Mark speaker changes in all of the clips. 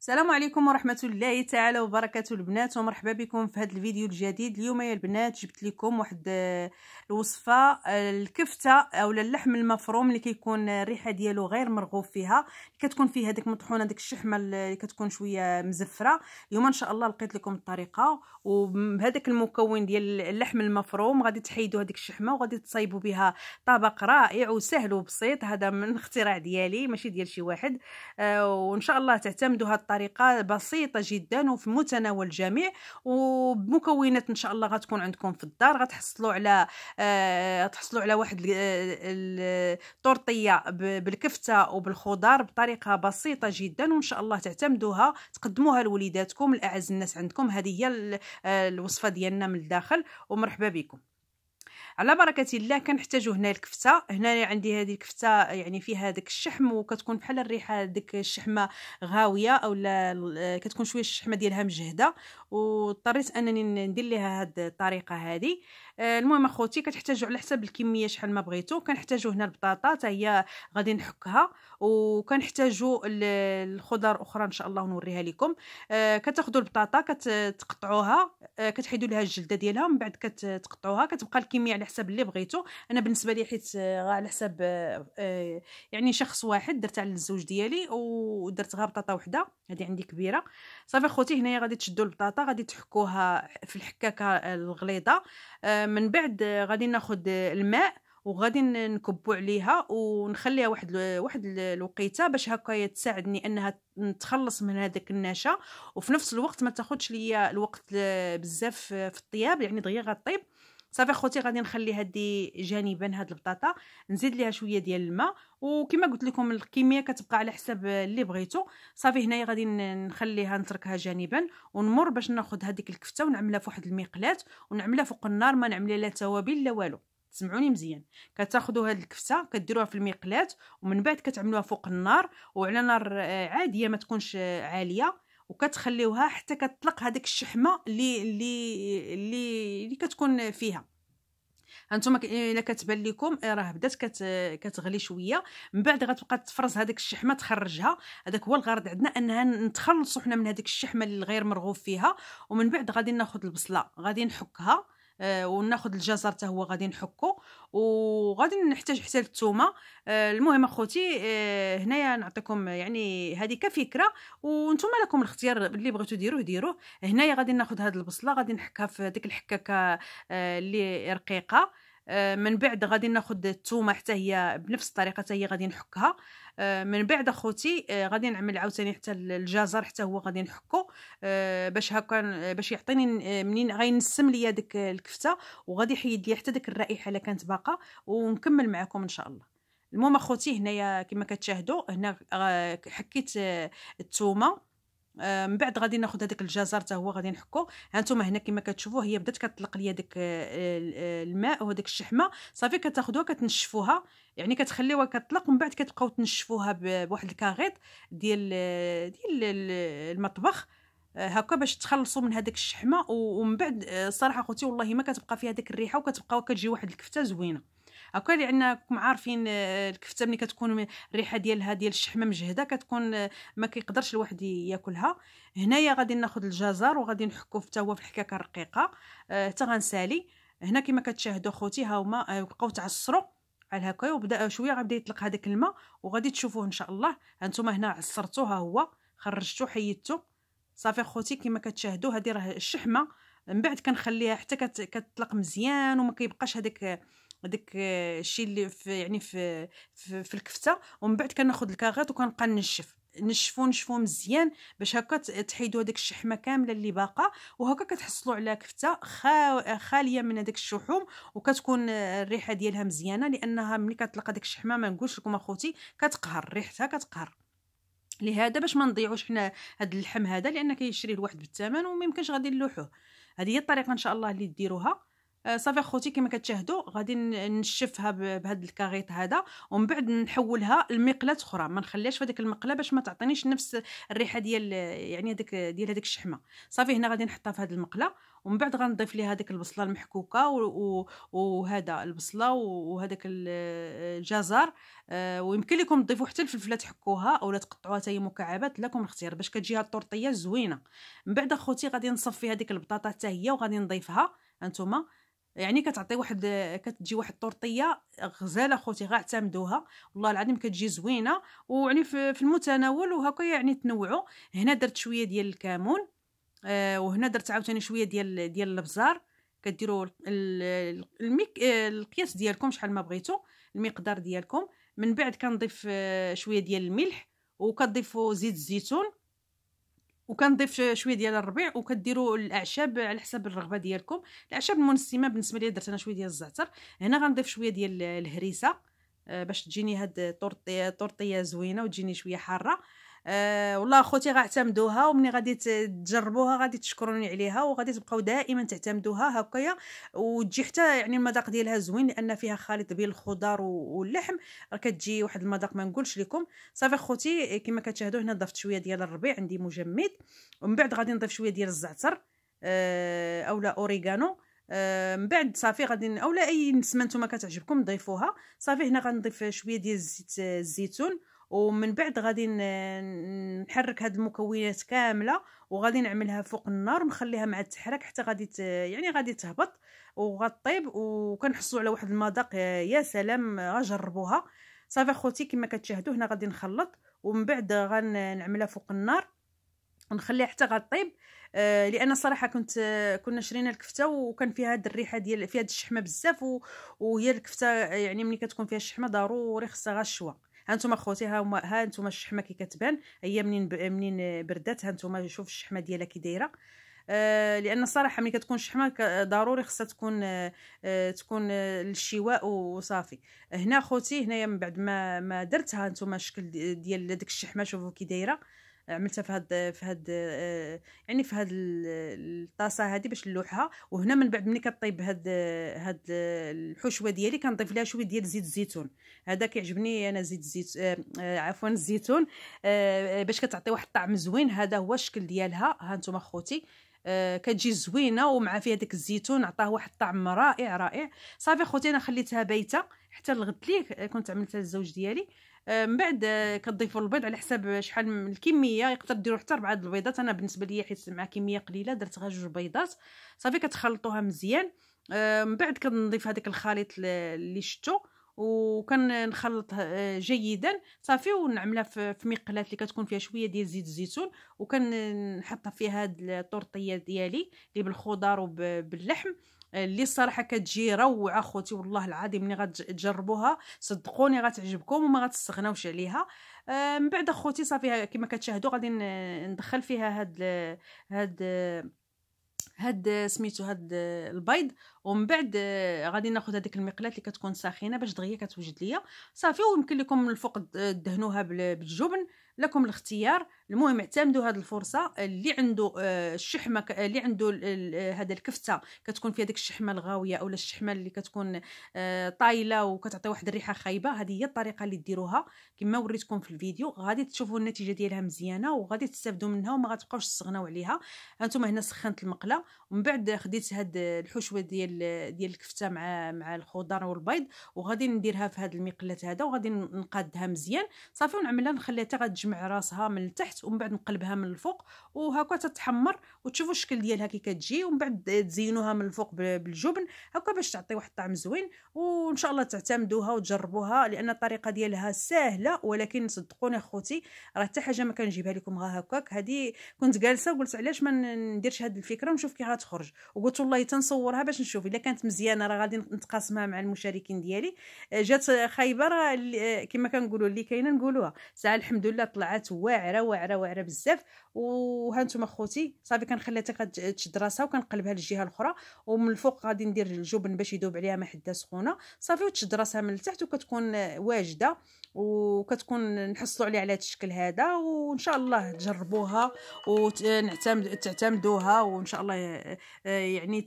Speaker 1: السلام عليكم ورحمة الله تعالى وبركاته البنات ومرحبا بكم في هذا الفيديو الجديد اليوم يا البنات جبت لكم واحد آه، الوصفة آه، الكفتة او اللحم المفروم اللي كيكون آه، الريحة ديالو غير مرغوب فيها كتكون فيه هذيك مطحونة ديك الشحمة اللي كتكون شوية مزفرة اليوم ان شاء الله لقيت لكم الطريقة وبهذاك المكون ديال اللحم المفروم غادي تحيدوا هذيك الشحمة وغادي تصايبوا بها طبق رائع وسهل وبسيط هذا من اختراع ديالي ماشي ديال شي واحد وان شاء الله تعتمدوا هاد بطريقه بسيطه جدا وفي متناول الجميع ومكونات ان شاء الله غتكون عندكم في الدار غتحصلوا على أه تحصلوا على واحد الطورطيه آه، بالكفته وبالخضار بطريقه بسيطه جدا وان شاء الله تعتمدوها تقدموها لوليداتكم لاعز الناس عندكم هذه هي آه، الوصفه ديالنا من الداخل ومرحبا بكم على بركه الله كنحتاجو هنا الكفته هنا عندي هذه الكفته يعني فيها داك الشحم وكتكون بحال الريحه ديك الشحمه غاويه او لا كتكون شويه الشحمه ديالها مجهده واضطريت انني ندير ليها هذه الطريقه هذه آه، المهم اخوتي كتحتاجوا على حسب الكميه شحال ما بغيتو كنحتاجوا هنا البطاطا حتى هي غادي نحكها وكنحتاجوا الخضر اخرى ان شاء الله ونوريها لكم آه، كتاخذوا البطاطا كتقطعوها آه، كتحيدوا لها الجلده ديالها من بعد كتقطعوها كتبقى الكميه على حسب اللي بغيتو انا بالنسبه لي حيت على حسب يعني شخص واحد درت على الزوج ديالي ودرت غير بطاطا وحده هذه عندي كبيره صافي خوتي هنايا غادي تشدوا البطاطا غادي تحكوها في الحكاكه الغليظه آه، من بعد غادي ناخذ الماء وغادي نكبو عليها ونخليها واحد واحد الوقيته باش هكا تساعدني انها نتخلص من هذاك النشا وفي نفس الوقت ما تاخذش ليا الوقت بزاف في الطياب يعني دغيا غطيب صافي خوتي غادي نخلي هادي جانبا هاد البطاطا نزيد ليها شويه ديال الماء وكما قلت لكم الكميه كتبقى على حساب اللي بغيتو صافي هنايا غادي نخليها نتركها جانبا ونمر باش ناخذ هذيك الكفته ونعملها في واحد المقلاة ونعملها فوق النار ما نعملها لا توابل لا والو تسمعوني مزيان كتاخذوا هاد الكفته كديروها في المقلاة ومن بعد كتعملوها فوق النار وعلى نار عاديه ما تكونش عاليه وكتخليوها حتى كتطلق هذيك الشحمه اللي اللي اللي, اللي كتكون فيها هانتوما الا كتبان لكم إيه، راه بدات كت كتغلي شويه من بعد غتبقى تفرز هذيك الشحمه تخرجها هذاك هو الغرض عندنا انها نتخلصوا حنا من هذيك الشحمه اللي غير مرغوب فيها ومن بعد غادي ناخذ البصله غادي نحكها آه، وناخذ الجزر حتى هو غادي نحكو وغادي نحتاج حتى الثومه آه، المهم اخوتي آه، هنايا نعطيكم يعني هذه كفكره وانتم لكم الاختيار اللي بغيتو ديروه ديروه هنايا غادي ناخذ هذه البصله غادي نحكها في ديك الحكاكه اللي رقيقه من بعد غادي ناخذ الثومه حتى هي بنفس الطريقه حتى هي غادي نحكها آه، من بعد اخوتي آه، غادي نعمل عاوتاني حتى الجزر حتى هو غادي نحكو آه، باش هكا باش يعطيني منين غينسم ليا ديك الكفته وغادي يحيد ليا حتى ديك الرائحه اللي كانت باقا ونكمل معكم ان شاء الله المهم اخوتي هنايا كما كتشاهدوا هنا حكيت الثومه آه، من بعد غادي ناخذ هذاك الجزر حتى هو غادي نحكو هانتوما هنا كما كتشوفوا هي بدات كتطلق لي داك آه، آه، الماء وهذيك الشحمه صافي كتاخذوها كتنشفوها يعني كتخليوها كتطلق ومن بعد كتبقاو تنشفوها بواحد الكاغيط ديال ديال المطبخ هكا باش تخلصوا من هذاك الشحمه ومن بعد الصراحه خوتي والله ما كتبقى فيها ديك الريحه وكتبقاو كتجي واحد الكفته زوينه هكا اللي راكم عارفين الكفته ملي كتكون الريحه ديالها ديال الشحمه مجهده كتكون آه، ما كيقدرش الواحد ياكلها هنايا غادي ناخذ الجزر وغادي نحكو حتى هو في الحكاكه الرقيقه آه، حتى غنسالي هنا كما كتشاهدوا خوتي ها هما آه، بقاو تعصروا على هكا وبدا شويه غادي يطلق هذاك الماء وغادي تشوفوه ان شاء الله هانتوما هنا عصرتو ها هو خرجتو حيدتو صافي خوتي كما كتشاهدوا هذه راه الشحمه من بعد كنخليها حتى كتطلق مزيان وما كيبقاش هذاك داك الشيء اللي في يعني في في, في الكفته ومن بعد كناخذ الكاغيط وكنبقى نشف نشفو نشفو مزيان باش هكا تحيدوا هذيك الشحمه كامله اللي باقه وهكا كتحصلوا على كفته خاليه من هذيك الشحوم وكتكون الريحه ديالها مزيانه لانها ملي كتلقى ديك الشحمه ما نقولش لكم اخوتي كتقهر ريحتها كتقهر لهذا باش ما نضيعوش حنا هذا اللحم هذا لان كيشريه الواحد بالثمن وما يمكنش غادي نلوحوه هذه هي الطريقه ان شاء الله اللي ديروها آه، صافي خوتي كما كتشاهدوا غادي نشفها بهذا الكاغيط هذا ومن بعد نحولها لمقله اخرى ما نخليهاش في هذيك المقله باش ما تعطينيش نفس الريحه ديال يعني هذيك ديال هذيك الشحمه صافي هنا غادي نحطها في هذه المقله ومن بعد غنضيف ليها هذيك البصله المحكوكه وهذا البصله وهذاك الجزر آه، ويمكن لكم تضيفوا حتى الفلفله تحكوها اولا تقطعوها حتى مكعبات لكم الاختيار باش كتجيها الطرطيه زوينه من بعد اخوتي غادي نصفي هذيك البطاطا حتى هي وغادي نضيفها انتما يعني كتعطي واحد كتجي واحد طورطيه غزاله خوتي غاعتمدوها والله العظيم كتجي زوينه ويعني في المتناول وهكا يعني تنوعوا هنا درت شويه ديال الكمون آه، وهنا درت عاوتاني شويه ديال ديال البزار كديروا الميك آه، القياس ديالكم شحال ما بغيتو المقدار ديالكم من بعد كنضيف آه، شويه ديال الملح وكتضيفوا زيت الزيتون وكنضيف شويه ديال الربيع وكديروا الاعشاب على حسب الرغبه ديالكم الاعشاب المنسمه بالنسبه لي درت انا شويه ديال الزعتر هنا غنضيف شويه ديال الهريسه آه، باش تجيني هاد الطورطيه طورطيه زوينه وتجيني شويه حاره أه والله اخوتي غاعتمدوها ومني غادي تجربوها غادي تشكروني عليها وغادي تبقاو دائما تعتمدوها هكايا وتجي حتى يعني المذاق ديالها زوين لان فيها خليط بين الخضار واللحم راه كتجي واحد المذاق ما نقولش لكم صافي اخوتي كما كتشاهدوا هنا ضفت شويه ديال الربيع عندي مجمد ومن بعد غادي نضيف شويه ديال الزعتر أه اولا اوريغانو آه، من بعد صافي غادي اولا اي نسمه نتوما كتعجبكم ضيفوها صافي هنا غنضيف شويه ديال زيت الزيتون ومن بعد غادي نحرك هاد المكونات كامله وغادي نعملها فوق النار ونخليها مع التحرك حتى غادي يعني غادي تهبط وغطيب وكنحصلوا على واحد المذاق يا سلام اجربوها صافي خوتي كما كتشاهدوا هنا غادي نخلط ومن بعد غنعملها فوق النار ونخليها حتى غطيب آه، لان صراحه كنت كنا شرينا الكفته وكان فيها هاد الريحه ديال فيها الشحمه بزاف وهي الكفته يعني ملي كتكون فيها الشحمه ضروري خصها غشوه هانتوما خوتي ها هما ها انتم الشحمه كي كتبان هي منين ب... منين بردات هانتوما شوف الشحمه ديالها كي دايره آه، لان الصراحه ملي كتكون الشحمه ضروري خصها تكون آه، آه، تكون للشواء وصافي هنا خوتي هنايا من بعد ما ما درتها نتوما الشكل ديال ديك الشحمه شوفوا كي دايره عملتها في هاد في هاد آه، يعني في هاد الطاسه هادي باش نلوحها وهنا من بعد ملي كطيب هاد هاد الحشوه ديالي كنضيف لها شويه ديال زيت الزيتون هذا كيعجبني انا زيت الزيت آه، آه، عفوا الزيتون باش كتعطي واحد الطعم زوين هذا هو الشكل ديالها ها نتوما خوتي كتجي زوينه ومع فيها داك الزيتون عطاه واحد الطعم رائع رائع صافي خوتي انا خليتها بايته حتى لغد ليك كنت عملتها للزوج ديالي آه، من بعد آه، كتضيفوا البيض على حساب شحال من الكميه يقدر ديروا حتى ربعه البيضات انا بالنسبه ليا حيت مع كميه قليله درت غير جوج بيضات صافي كتخلطوها مزيان آه، من بعد كنضيف هذاك الخليط اللي شتو وكنخلط جيدا صافي ونعملها في مقلات اللي كتكون فيها شويه ديال زيت الزيتون وكنحطها فيها هاد الطورطيه ديالي اللي بالخضر وباللحم اللي صراحه كتجي روعه خوتي والله العظيم ملي غتجربوها صدقوني غتعجبكم وما غتستغناوش عليها آه، من بعد اخوتي صافي كما كتشاهدوا غادي ندخل فيها هاد هاد هاد سميتو هاد البيض ومن بعد آه، غادي ناخذ هذيك المقلاه اللي كتكون ساخنه باش دغيا كتوجد ليا صافي ويمكن لكم من الفوق دهنوها بالجبن لكم الاختيار المهم اعتمدوا هذه الفرصه اللي عنده آه، الشحمه اللي عنده هذا الكفته كتكون فيها ديك الشحمه الغاويه اولا الشحمه اللي كتكون آه، طايله وكتعطي واحد الريحه خايبه هذه هي الطريقه اللي ديروها كما وريتكم في الفيديو غادي تشوفوا النتيجه ديالها مزيانه وغادي تستافدوا منها وما غتبقاوش تستغناو عليها هانتوما هنا سخنت المقله ومن بعد خديت هاد الحشوه ديال ديال ديال الكفته مع مع الخضر والبيض وغادي نديرها في هذه المقلات هذا وغادي نقادها مزيان صافي ونعملها نخليها حتى غتجمع راسها من التحت ومن بعد نقلبها من الفوق وهكا تتحمر وتشوفوا الشكل ديالها كي كتجي ومن بعد تزينوها من الفوق بالجبن هكا باش تعطي واحد الطعم زوين وان شاء الله تعتمدوها وتجربوها لان الطريقه ديالها سهله ولكن صدقوني اخوتي راه حتى حاجه ما كنجيبها لكم غا هكاك هذه كنت جالسه وقلت علاش ما نديرش هذه الفكره ونشوف كي غتخرج وقلت والله تنصورها باش نشوف شوفي الا كانت مزيانه راه غادي نتقاسمها مع المشاركين ديالي آه، جات خايبه راه آه، كما كنقولوا اللي كاينه نقولوها ساعه الحمد لله طلعت واعره واعره واعره بزاف وهانتوما خوتي صافي كنخليها تشد راسها وكنقلبها للجهه الاخرى ومن الفوق غادي ندير الجبن باش يذوب عليها ما حدا سخونه صافي وتشد راسها من التحت وكتكون آه، واجده وكتكون نحصلوا عليه على هذا الشكل هذا وان شاء الله تجربوها ونعتمد تعتمدوها وان شاء الله آه، يعني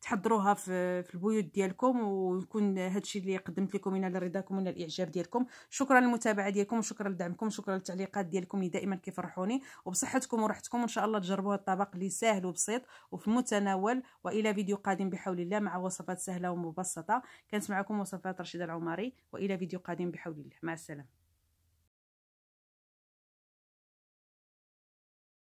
Speaker 1: تحضروها في البيوت ديالكم ويكون هذا الشيء اللي قدمت لكم من رضاكم ومن الاعجاب ديالكم شكرا للمتابعه ديالكم وشكرا لدعمكم شكرا للتعليقات ديالكم اللي دائما كيفرحوني وبصحتكم وراحتكم وان شاء الله تجربوا هذا الطبق اللي سهل وبسيط وفي المتناول والى فيديو قادم بحول الله مع وصفات سهله ومبسطه كانت معكم وصفات رشيده العماري والى فيديو قادم بحول الله Marcel.